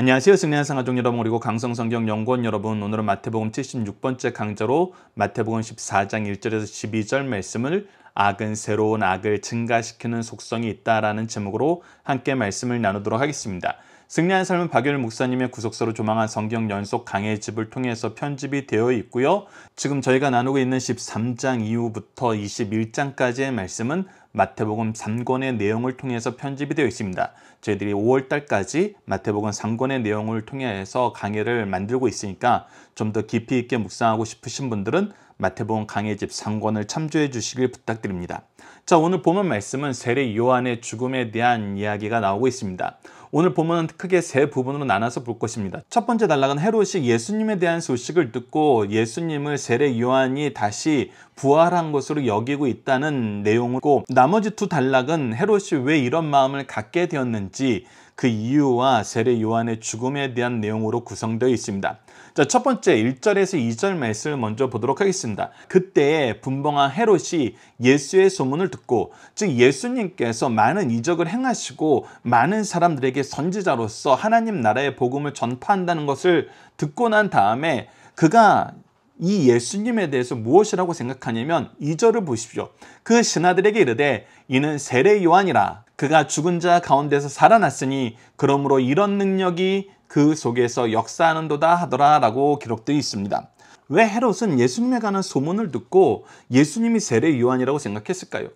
안녕하세요. 승리한상 가족 여러분 그리고 강성성경 연구원 여러분 오늘은 마태복음 76번째 강좌로 마태복음 14장 1절에서 12절 말씀을 악은 새로운 악을 증가시키는 속성이 있다라는 제목으로 함께 말씀을 나누도록 하겠습니다. 승리한 삶은 박열 목사님의 구속서로 조망한 성경 연속 강의 집을 통해서 편집이 되어 있고요. 지금 저희가 나누고 있는 13장 이후부터 21장까지의 말씀은 마태복음 3권의 내용을 통해서 편집이 되어 있습니다. 저희들이 5월달까지 마태복음 3권의 내용을 통해서 강의를 만들고 있으니까 좀 더 깊이 있게 묵상하고 싶으신 분들은 마태복음 강의집 3권을 참조해 주시길 부탁드립니다. 자, 오늘 보면 말씀은 세례 요한의 죽음에 대한 이야기가 나오고 있습니다. 오늘 보면 크게 세 부분으로 나눠서 볼 것입니다. 첫 번째 단락은 헤롯이 예수님에 대한 소식을 듣고 예수님을 세례 요한이 다시 부활한 것으로 여기고 있다는 내용이고 나머지 두 단락은 헤롯이 왜 이런 마음을 갖게 되었는지 그 이유와 세례 요한의 죽음에 대한 내용으로 구성되어 있습니다. 자, 첫 번째 1절에서 2절 말씀을 먼저 보도록 하겠습니다. 그때 분봉한 헤롯이 예수의 소문을 듣고 즉 예수님께서 많은 이적을 행하시고 많은 사람들에게 선지자로서 하나님 나라의 복음을 전파한다는 것을 듣고 난 다음에 그가 이 예수님에 대해서 무엇이라고 생각하냐면 이절을 보십시오. 그 신하들에게 이르되 이는 세례 요한이라 그가 죽은 자 가운데서 살아났으니 그러므로 이런 능력이 그 속에서 역사하는도다 하더라라고 기록되어 있습니다. 왜 헤롯은 예수님에 관한 소문을 듣고 예수님이 세례 요한이라고 생각했을까요?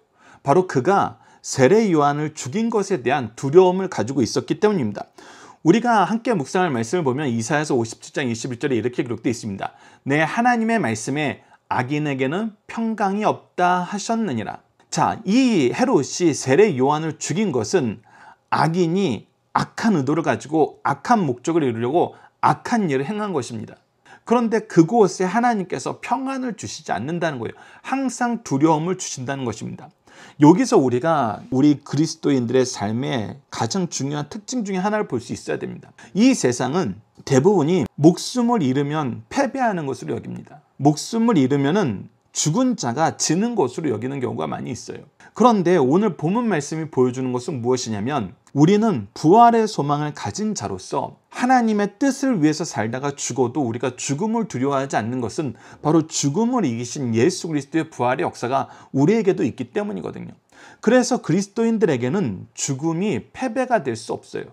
바로 그가 세례 요한을 죽인 것에 대한 두려움을 가지고 있었기 때문입니다. 우리가 함께 묵상할 말씀을 보면 이사에서 57장 21절에 이렇게 기록되어 있습니다. 내 하나님의 말씀에 악인에게는 평강이 없다 하셨느니라. 자, 이 헤롯이 세례 요한을 죽인 것은 악인이 악한 의도를 가지고 악한 목적을 이루려고 악한 일을 행한 것입니다. 그런데 그곳에 하나님께서 평안을 주시지 않는다는 거예요. 항상 두려움을 주신다는 것입니다. 여기서 우리가 우리 그리스도인들의 삶의 가장 중요한 특징 중에 하나를 볼 수 있어야 됩니다. 이 세상은 대부분이 목숨을 잃으면 패배하는 것으로 여깁니다. 목숨을 잃으면은 죽은 자가 지는 것으로 여기는 경우가 많이 있어요. 그런데 오늘 본문 말씀이 보여주는 것은 무엇이냐면 우리는 부활의 소망을 가진 자로서 하나님의 뜻을 위해서 살다가 죽어도 우리가 죽음을 두려워하지 않는 것은 바로 죽음을 이기신 예수 그리스도의 부활의 역사가 우리에게도 있기 때문이거든요. 그래서 그리스도인들에게는 죽음이 패배가 될 수 없어요.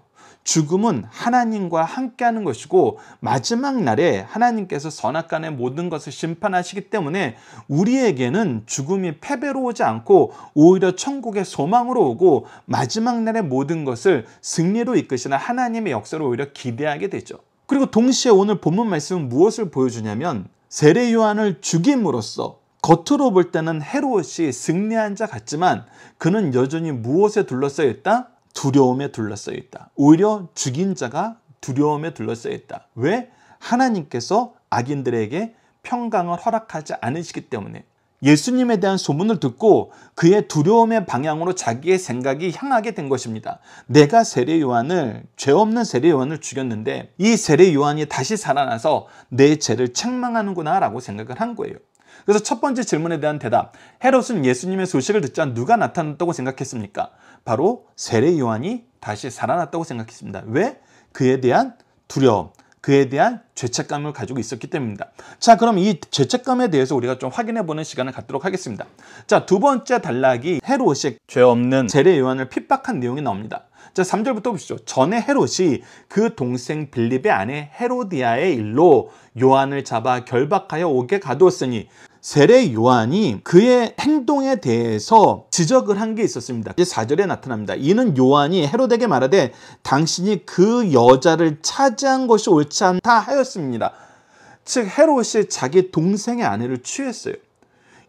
죽음은 하나님과 함께하는 것이고 마지막 날에 하나님께서 선악간의 모든 것을 심판하시기 때문에 우리에게는 죽음이 패배로 오지 않고 오히려 천국의 소망으로 오고 마지막 날의 모든 것을 승리로 이끄시는 하나님의 역사를 오히려 기대하게 되죠. 그리고 동시에 오늘 본문 말씀은 무엇을 보여주냐면 세례 요한을 죽임으로써 겉으로 볼 때는 헤롯이 승리한 자 같지만 그는 여전히 무엇에 둘러싸여 있다? 두려움에 둘러싸여 있다. 오히려 죽인 자가 두려움에 둘러싸여 있다. 왜? 하나님께서 악인들에게 평강을 허락하지 않으시기 때문에 예수님에 대한 소문을 듣고 그의 두려움의 방향으로 자기의 생각이 향하게 된 것입니다. 내가 세례 요한을 죄 없는 세례 요한을 죽였는데 이 세례 요한이 다시 살아나서 내 죄를 책망하는구나라고 생각을 한 거예요. 그래서 첫 번째 질문에 대한 대답 헤롯은 예수님의 소식을 듣자 누가 나타났다고 생각했습니까? 바로 세례 요한이 다시 살아났다고 생각했습니다. 왜? 그에 대한 두려움 그에 대한 죄책감을 가지고 있었기 때문입니다. 자, 그럼 이 죄책감에 대해서 우리가 좀 확인해 보는 시간을 갖도록 하겠습니다. 자, 두 번째 단락이 헤롯이 죄 없는 세례 요한을 핍박한 내용이 나옵니다. 자, 3절부터 보시죠. 전에 헤롯이 그 동생 빌립의 아내 헤로디아의 일로 요한을 잡아 결박하여 오게 가두었으니 세례 요한이 그의 행동에 대해서 지적을 한 게 있었습니다. 이제 4절에 나타납니다. 이는 요한이 헤롯에게 말하되 당신이 그 여자를 차지한 것이 옳지 않다 하였습니다. 즉 헤롯이 자기 동생의 아내를 취했어요.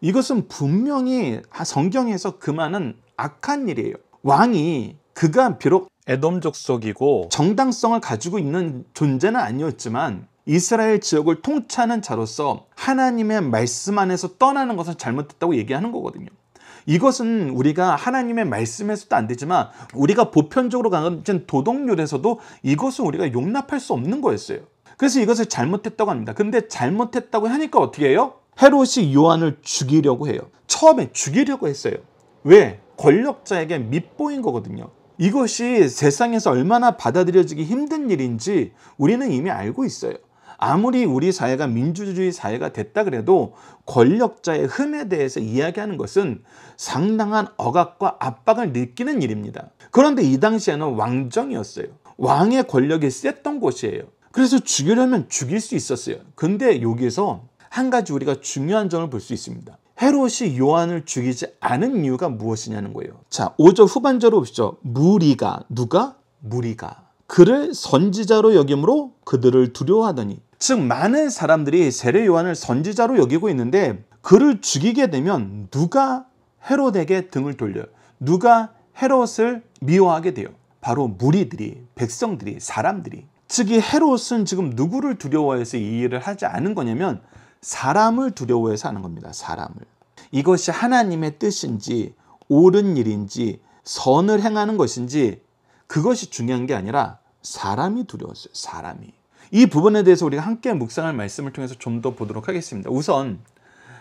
이것은 분명히 성경에서 그만은 악한 일이에요. 왕이 그가 비록 애돔 족속이고 정당성을 가지고 있는 존재는 아니었지만 이스라엘 지역을 통치하는 자로서 하나님의 말씀 안에서 떠나는 것은 잘못됐다고 얘기하는 거거든요. 이것은 우리가 하나님의 말씀에서도 안 되지만 우리가 보편적으로 가진 도덕률에서도 이것은 우리가 용납할 수 없는 거였어요. 그래서 이것을 잘못했다고 합니다. 근데 잘못했다고 하니까 어떻게 해요? 헤롯이 요한을 죽이려고 해요. 처음에 죽이려고 했어요. 왜? 권력자에게 밑보인 거거든요. 이것이 세상에서 얼마나 받아들여지기 힘든 일인지 우리는 이미 알고 있어요. 아무리 우리 사회가 민주주의 사회가 됐다 그래도 권력자의 흠에 대해서 이야기하는 것은 상당한 억압과 압박을 느끼는 일입니다. 그런데 이 당시에는 왕정이었어요. 왕의 권력이 셌던 곳이에요. 그래서 죽이려면 죽일 수 있었어요. 근데 여기에서 한 가지 우리가 중요한 점을 볼 수 있습니다. 헤롯이 요한을 죽이지 않은 이유가 무엇이냐는 거예요. 자, 5절 후반절로 보시죠. 무리가 누가? 무리가 그를 선지자로 여김으로 그들을 두려워하더니 즉 많은 사람들이 세례 요한을 선지자로 여기고 있는데 그를 죽이게 되면 누가 헤롯에게 등을 돌려요. 누가 헤롯을 미워하게 돼요. 바로 무리들이, 백성들이, 사람들이. 즉 이 헤롯은 지금 누구를 두려워해서 이 일을 하지 않은 거냐면 사람을 두려워해서 하는 겁니다. 사람을. 이것이 하나님의 뜻인지 옳은 일인지 선을 행하는 것인지 그것이 중요한 게 아니라 사람이 두려웠어요. 사람이. 이 부분에 대해서 우리가 함께 묵상할 말씀을 통해서 좀 더 보도록 하겠습니다. 우선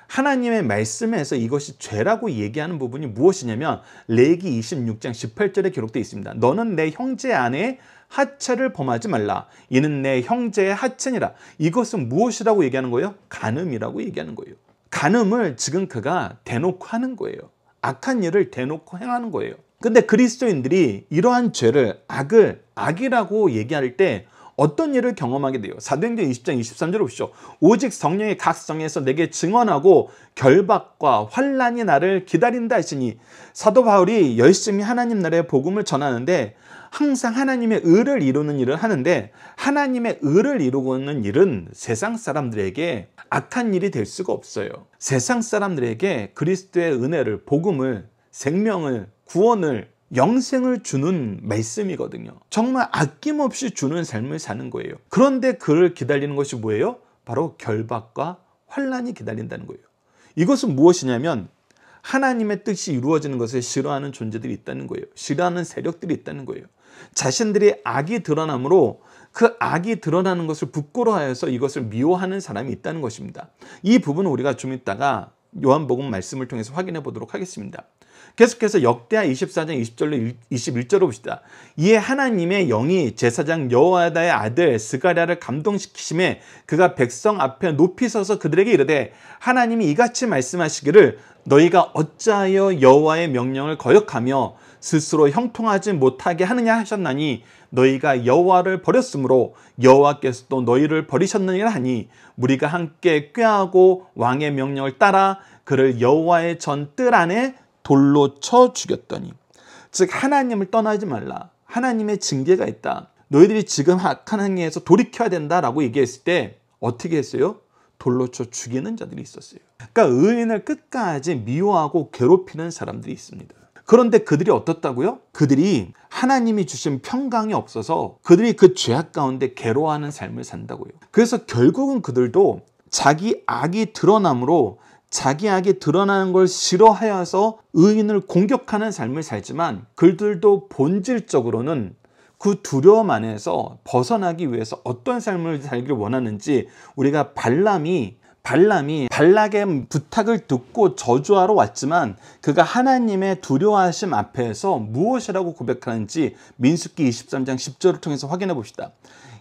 하나님의 말씀에서 이것이 죄라고 얘기하는 부분이 무엇이냐면 레기 26장 18절에 기록되어 있습니다. 너는 내 형제 안에 하체를 범하지 말라. 이는 내 형제의 하체니라. 이것은 무엇이라고 얘기하는 거예요? 간음이라고 얘기하는 거예요. 간음을 지금 그가 대놓고 하는 거예요. 악한 일을 대놓고 행하는 거예요. 근데 그리스도인들이 이러한 죄를 악을 악이라고 얘기할 때 어떤 일을 경험하게 돼요? 사도행전 20장 23절 보시죠. 오직 성령의 각 성에서 내게 증언하고 결박과 환란이 나를 기다린다 했으니 사도 바울이 열심히 하나님 나라의 복음을 전하는데 항상 하나님의 의를 이루는 일을 하는데 하나님의 의를 이루고는 있 일은 세상 사람들에게 악한 일이 될 수가 없어요. 세상 사람들에게 그리스도의 은혜를 복음을 생명을 구원을 영생을 주는 말씀이거든요. 정말 아낌없이 주는 삶을 사는 거예요. 그런데 그를 기다리는 것이 뭐예요? 바로 결박과 환란이 기다린다는 거예요. 이것은 무엇이냐면 하나님의 뜻이 이루어지는 것을 싫어하는 존재들이 있다는 거예요. 싫어하는 세력들이 있다는 거예요. 자신들의 악이 드러나므로 그 악이 드러나는 것을 부끄러워해서 이것을 미워하는 사람이 있다는 것입니다. 이 부분은 우리가 좀 이따가 요한복음 말씀을 통해서 확인해 보도록 하겠습니다. 계속해서 역대하 24장 20절로 21절로 봅시다. 이에 하나님의 영이 제사장 여호야다의 아들 스가랴를 감동시키심에 그가 백성 앞에 높이 서서 그들에게 이르되 하나님이 이같이 말씀하시기를 너희가 어찌하여 여호와의 명령을 거역하며 스스로 형통하지 못하게 하느냐 하셨나니 너희가 여호와를 버렸으므로 여호와께서도 너희를 버리셨느니 하니 우리가 함께 꾀하고 왕의 명령을 따라 그를 여호와의 전 뜰 안에 돌로 쳐 죽였더니 즉 하나님을 떠나지 말라. 하나님의 징계가 있다. 너희들이 지금 악한 행위에서 돌이켜야 된다라고 얘기했을 때 어떻게 했어요? 돌로 쳐 죽이는 자들이 있었어요. 그러니까 의인을 끝까지 미워하고 괴롭히는 사람들이 있습니다. 그런데 그들이 어떻다고요? 그들이 하나님이 주신 평강이 없어서 그들이 그 죄악 가운데 괴로워하는 삶을 산다고요. 그래서 결국은 그들도 자기 악이 드러남으로 자기 악이 드러나는 걸 싫어하여서 의인을 공격하는 삶을 살지만 그들도 본질적으로는 그 두려움 안에서 벗어나기 위해서 어떤 삶을 살길 원하는지 우리가 발람이 발람이 발락의 부탁을 듣고 저주하러 왔지만 그가 하나님의 두려워하심 앞에서 무엇이라고 고백하는지 민숙기 23장 10절을 통해서 확인해 봅시다.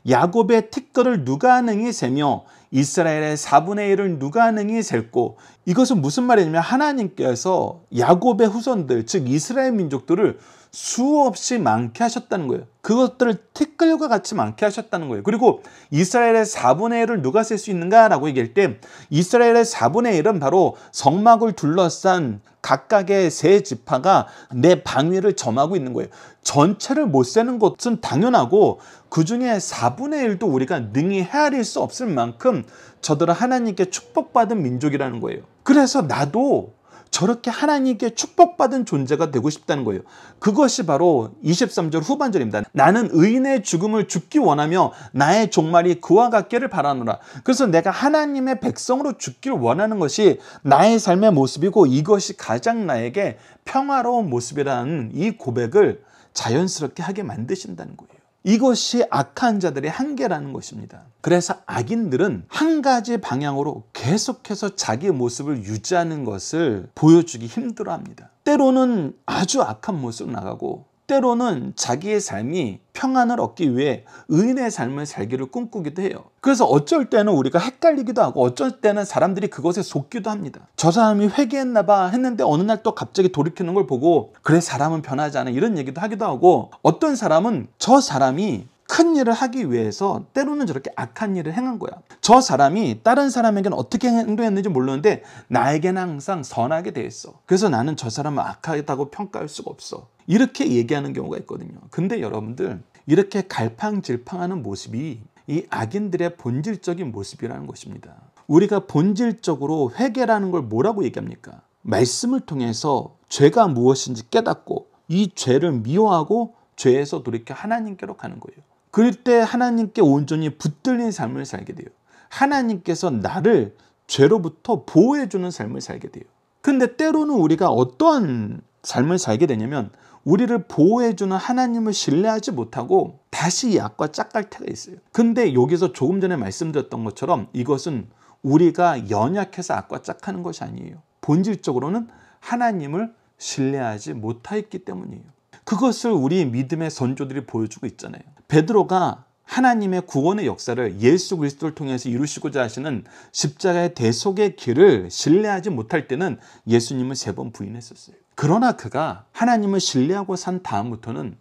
야곱의 티끌을 누가 능히 세며 이스라엘의 4분의 1을 누가 능히 셀고 이것은 무슨 말이냐면 하나님께서 야곱의 후손들 즉 이스라엘 민족들을 수없이 많게 하셨다는 거예요. 그것들을 티끌과 같이 많게 하셨다는 거예요. 그리고 이스라엘의 4분의 1을 누가 셀 수 있는가라고 얘기할 때 이스라엘의 4분의 1은 바로 성막을 둘러싼 각각의 세 지파가 내 방위를 점하고 있는 거예요. 전체를 못 세는 것은 당연하고 그 중에 4분의 1도 우리가 능히 헤아릴 수 없을 만큼 저들은 하나님께 축복받은 민족이라는 거예요. 그래서 나도 저렇게 하나님께 축복받은 존재가 되고 싶다는 거예요. 그것이 바로 23절 후반절입니다. 나는 의인의 죽음을 죽기 원하며 나의 종말이 그와 같기를 바라노라. 그래서 내가 하나님의 백성으로 죽기를 원하는 것이 나의 삶의 모습이고 이것이 가장 나에게 평화로운 모습이라는 이 고백을 자연스럽게 하게 만드신다는 거예요. 이것이 악한 자들의 한계라는 것입니다. 그래서 악인들은 한 가지 방향으로 계속해서 자기 모습을 유지하는 것을 보여주기 힘들어 합니다. 때로는 아주 악한 모습으로 나가고 때로는 자기의 삶이 평안을 얻기 위해 의인의 삶을 살기를 꿈꾸기도 해요. 그래서 어쩔 때는 우리가 헷갈리기도 하고 어쩔 때는 사람들이 그것에 속기도 합니다. 저 사람이 회개했나 봐 했는데 어느 날 또 갑자기 돌이키는 걸 보고 그래 사람은 변하지 않아 이런 얘기도 하기도 하고 어떤 사람은 저 사람이 큰 일을 하기 위해서 때로는 저렇게 악한 일을 행한 거야. 저 사람이 다른 사람에게는 어떻게 행동했는지 모르는데 나에게는 항상 선하게 돼 있어. 그래서 나는 저 사람을 악하다고 평가할 수가 없어. 이렇게 얘기하는 경우가 있거든요. 근데 여러분들 이렇게 갈팡질팡하는 모습이 이 악인들의 본질적인 모습이라는 것입니다. 우리가 본질적으로 회개라는 걸 뭐라고 얘기합니까? 말씀을 통해서 죄가 무엇인지 깨닫고 이 죄를 미워하고 죄에서 돌이켜 하나님께로 가는 거예요. 그럴 때 하나님께 온전히 붙들린 삶을 살게 돼요. 하나님께서 나를 죄로부터 보호해주는 삶을 살게 돼요. 근데 때로는 우리가 어떠한 삶을 살게 되냐면 우리를 보호해주는 하나님을 신뢰하지 못하고 다시 약과 짝갈 때가 있어요. 근데 여기서 조금 전에 말씀드렸던 것처럼 이것은 우리가 연약해서 악과 짝하는 것이 아니에요. 본질적으로는 하나님을 신뢰하지 못하였기 때문이에요. 그것을 우리 믿음의 선조들이 보여주고 있잖아요. 베드로가 하나님의 구원의 역사를 예수 그리스도를 통해서 이루시고자 하시는 십자가의 대속의 길을 신뢰하지 못할 때는 예수님을 세 번 부인했었어요. 그러나 그가 하나님을 신뢰하고 산 다음부터는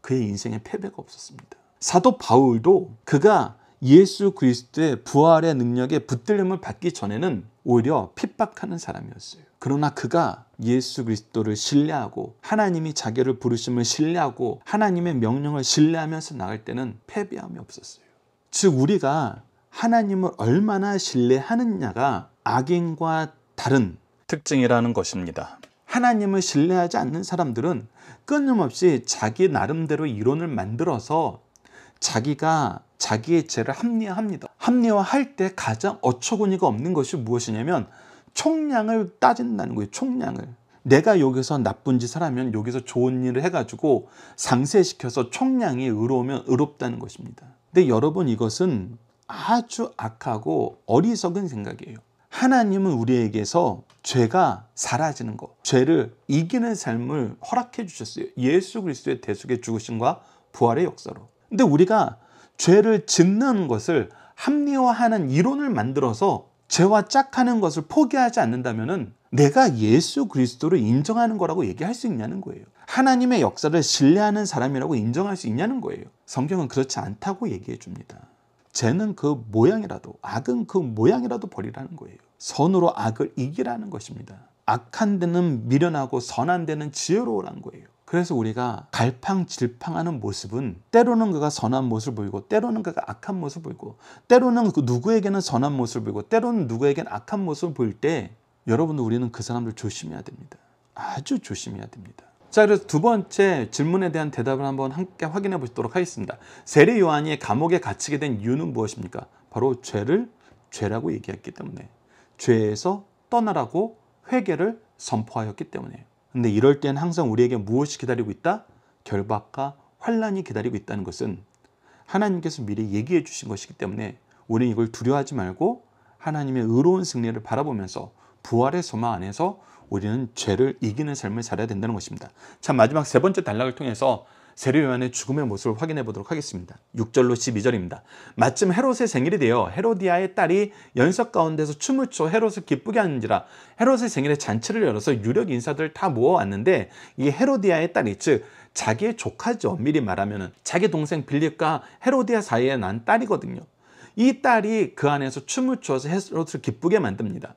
그의 인생에 패배가 없었습니다. 사도 바울도 그가 예수 그리스도의 부활의 능력에 붙들림을 받기 전에는 오히려 핍박하는 사람이었어요. 그러나 그가 예수 그리스도를 신뢰하고 하나님이 자기를 부르심을 신뢰하고 하나님의 명령을 신뢰하면서 나갈 때는 패배함이 없었어요. 즉 우리가 하나님을 얼마나 신뢰하느냐가 악인과 다른 특징이라는 것입니다. 하나님을 신뢰하지 않는 사람들은 끊임없이 자기 나름대로 이론을 만들어서 자기가 자기의 죄를 합리화합니다. 합리화할 때 가장 어처구니가 없는 것이 무엇이냐면 총량을 따진다는 거예요. 총량을. 내가 여기서 나쁜 짓을 하면 여기서 좋은 일을 해가지고 상쇄시켜서 총량이 의로우면 의롭다는 것입니다. 근데 여러분 이것은 아주 악하고 어리석은 생각이에요. 하나님은 우리에게서 죄가 사라지는 것, 죄를 이기는 삶을 허락해 주셨어요. 예수 그리스도의 대속의 죽으심과 부활의 역사로. 근데 우리가 죄를 짓는 것을 합리화하는 이론을 만들어서 죄와 짝하는 것을 포기하지 않는다면 내가 예수 그리스도를 인정하는 거라고 얘기할 수 있냐는 거예요. 하나님의 역사를 신뢰하는 사람이라고 인정할 수 있냐는 거예요. 성경은 그렇지 않다고 얘기해 줍니다. 죄는 그 모양이라도 악은 그 모양이라도 버리라는 거예요. 선으로 악을 이기라는 것입니다. 악한 데는 미련하고 선한 데는 지혜로우라는 거예요. 그래서 우리가 갈팡질팡하는 모습은 때로는 그가 선한 모습을 보이고 때로는 그가 악한 모습을 보이고 때로는 그 누구에게는 선한 모습을 보이고 때로는 누구에게는 악한 모습을 보일 때 여러분 우리는 그 사람들 조심해야 됩니다. 아주 조심해야 됩니다. 자 그래서 두 번째 질문에 대한 대답을 한번 함께 확인해 보도록 하겠습니다. 세례 요한이 감옥에 갇히게 된 이유는 무엇입니까? 바로 죄를 죄라고 얘기했기 때문에 죄에서 떠나라고 회개를 선포하였기 때문에 요 근데 이럴 땐 항상 우리에게 무엇이 기다리고 있다? 결박과 환란이 기다리고 있다는 것은 하나님께서 미리 얘기해 주신 것이기 때문에 우리는 이걸 두려워하지 말고 하나님의 의로운 승리를 바라보면서 부활의 소망 안에서 우리는 죄를 이기는 삶을 살아야 된다는 것입니다. 참 마지막 세 번째 단락을 통해서 세례요한의 죽음의 모습을 확인해 보도록 하겠습니다. 6절로 12절입니다. 마침 헤롯의 생일이 되어 헤로디아의 딸이 연석 가운데서 춤을 춰 헤롯을 기쁘게 하는지라 헤롯의 생일에 잔치를 열어서 유력 인사들 다 모아왔는데 이 헤로디아의 딸이 즉 자기의 조카죠. 미리 말하면 자기 동생 빌립과 헤로디아 사이에 난 딸이거든요. 이 딸이 그 안에서 춤을 추어서 헤롯을 기쁘게 만듭니다.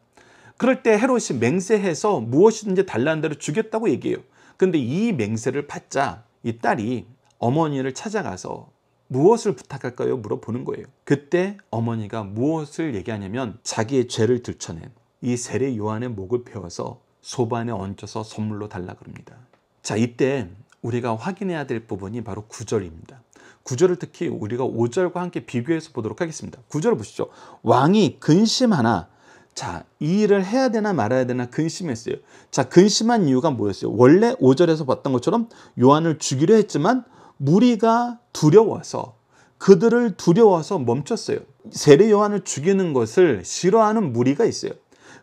그럴 때 헤롯이 맹세해서 무엇이든지 달라는 대로 주겠다고 얘기해요. 근데 이 맹세를 받자 이 딸이 어머니를 찾아가서 무엇을 부탁할까요? 물어보는 거예요. 그때 어머니가 무엇을 얘기하냐면 자기의 죄를 들춰낸 이 세례 요한의 목을 베어서 소반에 얹어서 선물로 달라 그럽니다. 자, 이때 우리가 확인해야 될 부분이 바로 구절입니다. 구절을 특히 우리가 5절과 함께 비교해서 보도록 하겠습니다. 구절을 보시죠. 왕이 근심하나 자, 이 일을 해야 되나 말아야 되나 근심했어요. 자, 근심한 이유가 뭐였어요? 원래 5절에서 봤던 것처럼 요한을 죽이려 했지만 무리가 두려워서 그들을 두려워서 멈췄어요. 세례 요한을 죽이는 것을 싫어하는 무리가 있어요.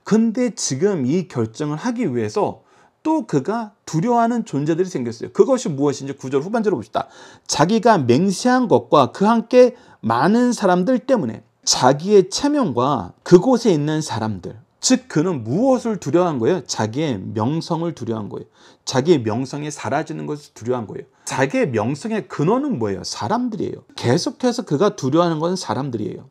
근데 지금 이 결정을 하기 위해서 또 그가 두려워하는 존재들이 생겼어요. 그것이 무엇인지 구절 후반절로 봅시다. 자기가 맹세한 것과 그 함께 많은 사람들 때문에 자기의 체면과 그곳에 있는 사람들 즉 그는 무엇을 두려워한 거예요? 자기의 명성을 두려워한 거예요. 자기의 명성이 사라지는 것을 두려워한 거예요. 자기의 명성의 근원은 뭐예요? 사람들이에요. 계속해서 그가 두려워하는 건 사람들이에요.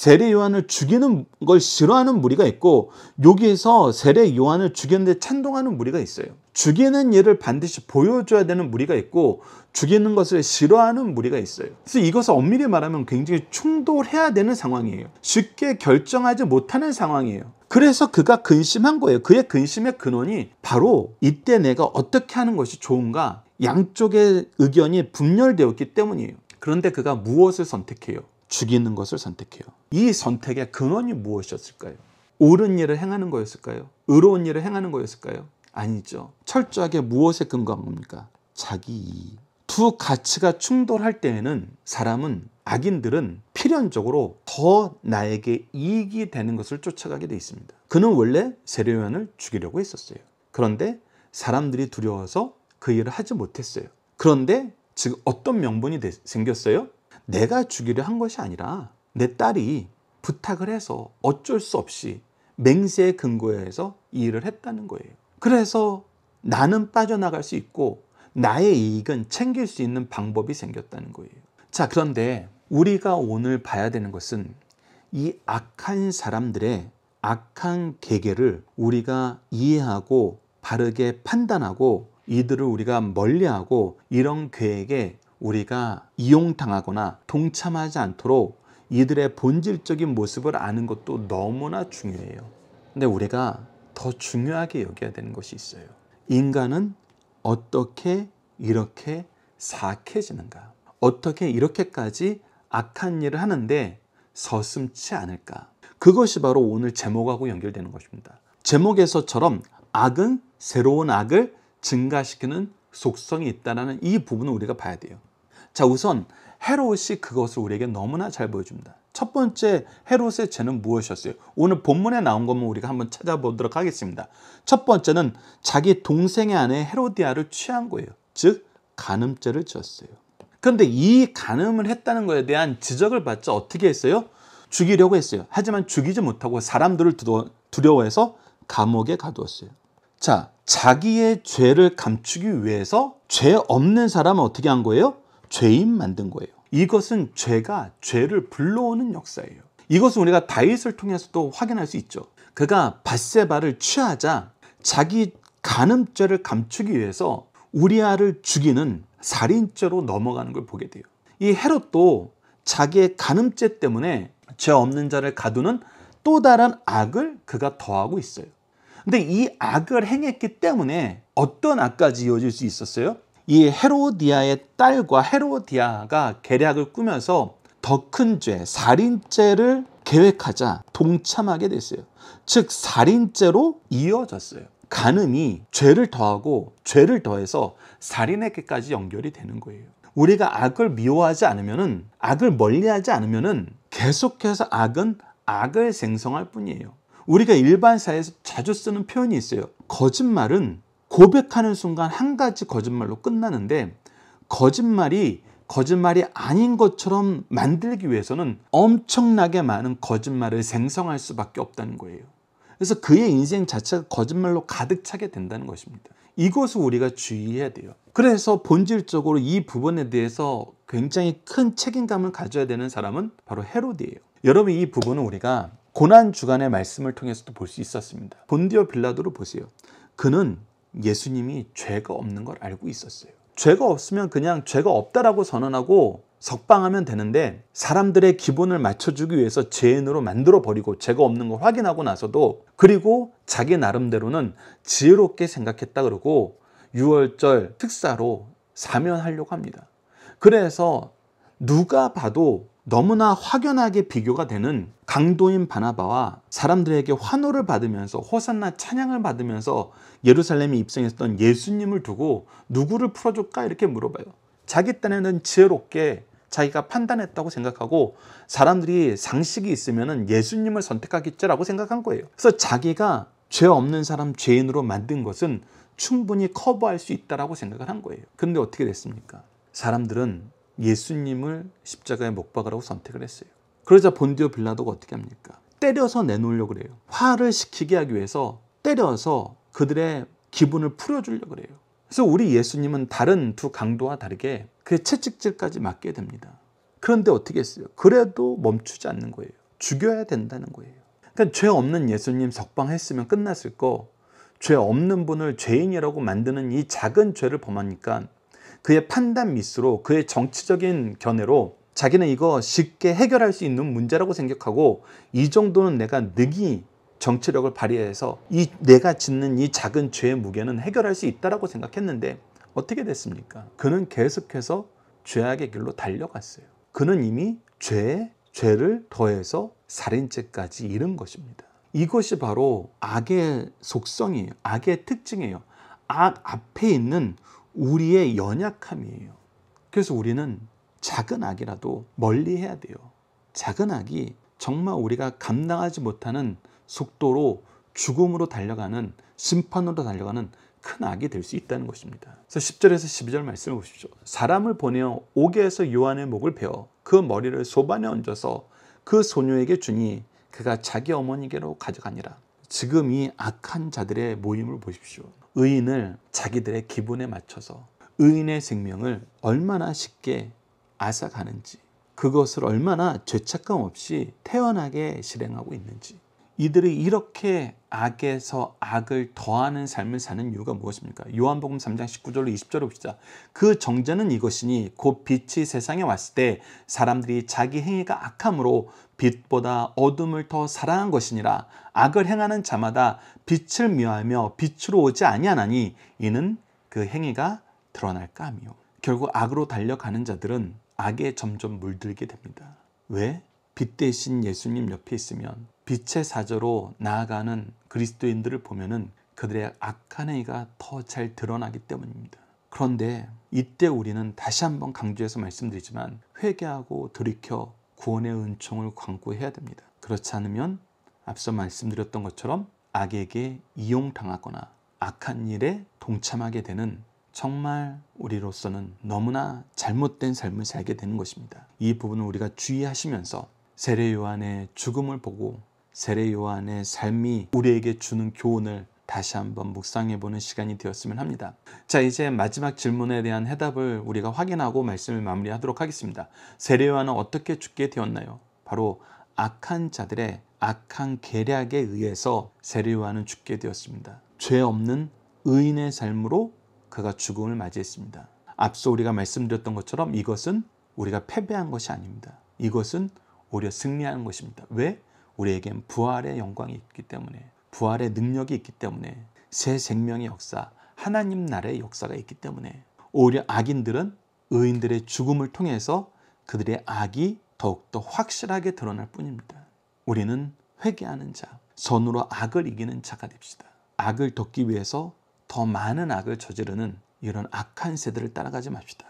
세례 요한을 죽이는 걸 싫어하는 무리가 있고 여기에서 세례 요한을 죽였는데 찬동하는 무리가 있어요. 죽이는 일을 반드시 보여줘야 되는 무리가 있고 죽이는 것을 싫어하는 무리가 있어요. 그래서 이것을 엄밀히 말하면 굉장히 충돌해야 되는 상황이에요. 쉽게 결정하지 못하는 상황이에요. 그래서 그가 근심한 거예요. 그의 근심의 근원이 바로 이때 내가 어떻게 하는 것이 좋은가 양쪽의 의견이 분열되었기 때문이에요. 그런데 그가 무엇을 선택해요? 죽이는 것을 선택해요. 이 선택의 근원이 무엇이었을까요? 옳은 일을 행하는 거였을까요? 의로운 일을 행하는 거였을까요? 아니죠. 철저하게 무엇에 근거한 겁니까? 자기 이익. 두 가치가 충돌할 때에는 사람은 악인들은 필연적으로 더 나에게 이익이 되는 것을 쫓아가게 돼 있습니다. 그는 원래 세례요한을 죽이려고 했었어요. 그런데 사람들이 두려워서 그 일을 하지 못했어요. 그런데 지금 어떤 명분이 생겼어요? 내가 죽이려 한 것이 아니라 내 딸이 부탁을 해서 어쩔 수 없이 맹세의 근거에 해서 이 일을 했다는 거예요. 그래서 나는 빠져나갈 수 있고 나의 이익은 챙길 수 있는 방법이 생겼다는 거예요. 자, 그런데 우리가 오늘 봐야 되는 것은 이 악한 사람들의 악한 계계를 우리가 이해하고 바르게 판단하고 이들을 우리가 멀리하고 이런 계획에 우리가 이용당하거나 동참하지 않도록 이들의 본질적인 모습을 아는 것도 너무나 중요해요. 근데 우리가 더 중요하게 여겨야 되는 것이 있어요. 인간은 어떻게 이렇게 사악해지는가? 어떻게 이렇게까지 악한 일을 하는데 서슴치 않을까? 그것이 바로 오늘 제목하고 연결되는 것입니다. 제목에서처럼 악은 새로운 악을 증가시키는 속성이 있다는 라이 부분을 우리가 봐야 돼요. 자, 우선 헤롯이 그것을 우리에게 너무나 잘 보여줍니다. 첫 번째 헤롯의 죄는 무엇이었어요? 오늘 본문에 나온 것만 우리가 한번 찾아보도록 하겠습니다. 첫 번째는 자기 동생의 아내 헤로디아를 취한 거예요. 즉 간음죄를 지었어요. 그런데 이 간음을 했다는 것에 대한 지적을 받자 어떻게 했어요? 죽이려고 했어요. 하지만 죽이지 못하고 사람들을 두려워해서 감옥에 가두었어요. 자, 자기의 죄를 감추기 위해서 죄 없는 사람은 어떻게 한 거예요? 죄인 만든 거예요. 이것은 죄가 죄를 불러오는 역사예요. 이것은 우리가 다윗을 통해서도 확인할 수 있죠. 그가 바세바를 취하자 자기 간음죄를 감추기 위해서 우리아를 죽이는 살인죄로 넘어가는 걸 보게 돼요. 이 헤롯도 자기의 간음죄 때문에 죄 없는 자를 가두는 또 다른 악을 그가 더하고 있어요. 근데 이 악을 행했기 때문에 어떤 악까지 이어질 수 있었어요? 이 헤로디아의 딸과 헤로디아가 계략을 꾸면서 더 큰 죄, 살인죄를 계획하자 동참하게 됐어요. 즉 살인죄로 이어졌어요. 간음이 죄를 더하고 죄를 더해서 살인에게까지 연결이 되는 거예요. 우리가 악을 미워하지 않으면은 악을 멀리하지 않으면은 계속해서 악은 악을 생성할 뿐이에요. 우리가 일반 사회에서 자주 쓰는 표현이 있어요. 거짓말은 고백하는 순간 한 가지 거짓말로 끝나는데 거짓말이 거짓말이 아닌 것처럼 만들기 위해서는 엄청나게 많은 거짓말을 생성할 수밖에 없다는 거예요. 그래서 그의 인생 자체가 거짓말로 가득 차게 된다는 것입니다. 이것을 우리가 주의해야 돼요. 그래서 본질적으로 이 부분에 대해서 굉장히 큰 책임감을 가져야 되는 사람은 바로 헤로디예요 여러분 이 부분은 우리가 고난 주간의 말씀을 통해서도 볼 수 있었습니다. 본디오 빌라도로 보세요. 그는 예수님이 죄가 없는 걸 알고 있었어요. 죄가 없으면 그냥 죄가 없다라고 선언하고 석방하면 되는데 사람들의 기본을 맞춰주기 위해서 죄인으로 만들어버리고 죄가 없는 걸 확인하고 나서도 그리고 자기 나름대로는 지혜롭게 생각했다 그러고 6월절 특사로 사면하려고 합니다. 그래서 누가 봐도 너무나 확연하게 비교가 되는 강도인 바나바와 사람들에게 환호를 받으면서 호산나 찬양을 받으면서 예루살렘에 입성했던 예수님을 두고 누구를 풀어줄까 이렇게 물어봐요. 자기 딴에는 지혜롭게 자기가 판단했다고 생각하고 사람들이 상식이 있으면 예수님을 선택하겠지라고 생각한 거예요. 그래서 자기가 죄 없는 사람 죄인으로 만든 것은 충분히 커버할 수 있다라고 생각을 한 거예요. 그런데 어떻게 됐습니까? 사람들은 예수님을 십자가에 못 박으라고 선택을 했어요. 그러자 본디오 빌라도가 어떻게 합니까? 때려서 내놓으려고 그래요. 화를 시키게 하기 위해서 때려서 그들의 기분을 풀어주려고 그래요. 그래서 우리 예수님은 다른 두 강도와 다르게 그 채찍질까지 맞게 됩니다. 그런데 어떻게 했어요? 그래도 멈추지 않는 거예요. 죽여야 된다는 거예요. 그러니까 죄 없는 예수님 석방했으면 끝났을 거, 죄 없는 분을 죄인이라고 만드는 이 작은 죄를 범하니까 그의 판단 미스로, 그의 정치적인 견해로 자기는 이거 쉽게 해결할 수 있는 문제라고 생각하고 이 정도는 내가 능히 정치력을 발휘해서 이 내가 짓는 이 작은 죄의 무게는 해결할 수 있다라고 생각했는데 어떻게 됐습니까? 그는 계속해서 죄악의 길로 달려갔어요. 그는 이미 죄에 죄를 더해서 살인죄까지 이른 것입니다. 이것이 바로 악의 속성이에요. 악의 특징이에요. 악 앞에 있는 우리의 연약함이에요. 그래서 우리는 작은 악이라도 멀리 해야 돼요. 작은 악이 정말 우리가 감당하지 못하는 속도로 죽음으로 달려가는 심판으로 달려가는 큰 악이 될 수 있다는 것입니다. 그래서 10절에서 12절 말씀을 보십시오. 사람을 보내어 옥에서 요한의 목을 베어 그 머리를 소반에 얹어서 그 소녀에게 주니 그가 자기 어머니께로 가져가니라. 지금 이 악한 자들의 모임을 보십시오. 의인을 자기들의 기분에 맞춰서 의인의 생명을 얼마나 쉽게 아아가는지 그것을 얼마나 죄책감 없이 태연하게 실행하고 있는지 이들이 이렇게 악에서 악을 더하는 삶을 사는 이유가 무엇입니까? 요한복음 3장 19절로 20절 봅시다. 그 정죄는 이것이니 곧 빛이 세상에 왔을 때 사람들이 자기 행위가 악함으로 빛보다 어둠을 더 사랑한 것이니라 악을 행하는 자마다 빛을 미워하며 빛으로 오지 아니하나니 이는 그 행위가 드러날까 하며 결국 악으로 달려가는 자들은 악에 점점 물들게 됩니다. 왜? 빛 대신 예수님 옆에 있으면 빛의 사저로 나아가는 그리스도인들을 보면은 그들의 악한 행위가 더 잘 드러나기 때문입니다. 그런데 이때 우리는 다시 한번 강조해서 말씀드리지만 회개하고 돌이켜 구원의 은총을 광고해야 됩니다. 그렇지 않으면 앞서 말씀드렸던 것처럼 악에게 이용당하거나 악한 일에 동참하게 되는 정말 우리로서는 너무나 잘못된 삶을 살게 되는 것입니다. 이 부분을 우리가 주의하시면서 세례 요한의 죽음을 보고 세례 요한의 삶이 우리에게 주는 교훈을 다시 한번 묵상해 보는 시간이 되었으면 합니다. 자, 이제 마지막 질문에 대한 해답을 우리가 확인하고 말씀을 마무리하도록 하겠습니다. 세례 요한은 어떻게 죽게 되었나요? 바로 악한 자들의 악한 계략에 의해서 세례 요한은 죽게 되었습니다. 죄 없는 의인의 삶으로 그가 죽음을 맞이했습니다. 앞서 우리가 말씀드렸던 것처럼 이것은 우리가 패배한 것이 아닙니다. 이것은 오히려 승리하는 것입니다. 왜? 우리에겐 부활의 영광이 있기 때문에, 부활의 능력이 있기 때문에, 새 생명의 역사, 하나님 나라의 역사가 있기 때문에, 오히려 악인들은 의인들의 죽음을 통해서 그들의 악이 더욱더 확실하게 드러날 뿐입니다. 우리는 회개하는 자, 선으로 악을 이기는 자가 됩시다. 악을 덮기 위해서 더 많은 악을 저지르는 이런 악한 세대를 따라가지 맙시다.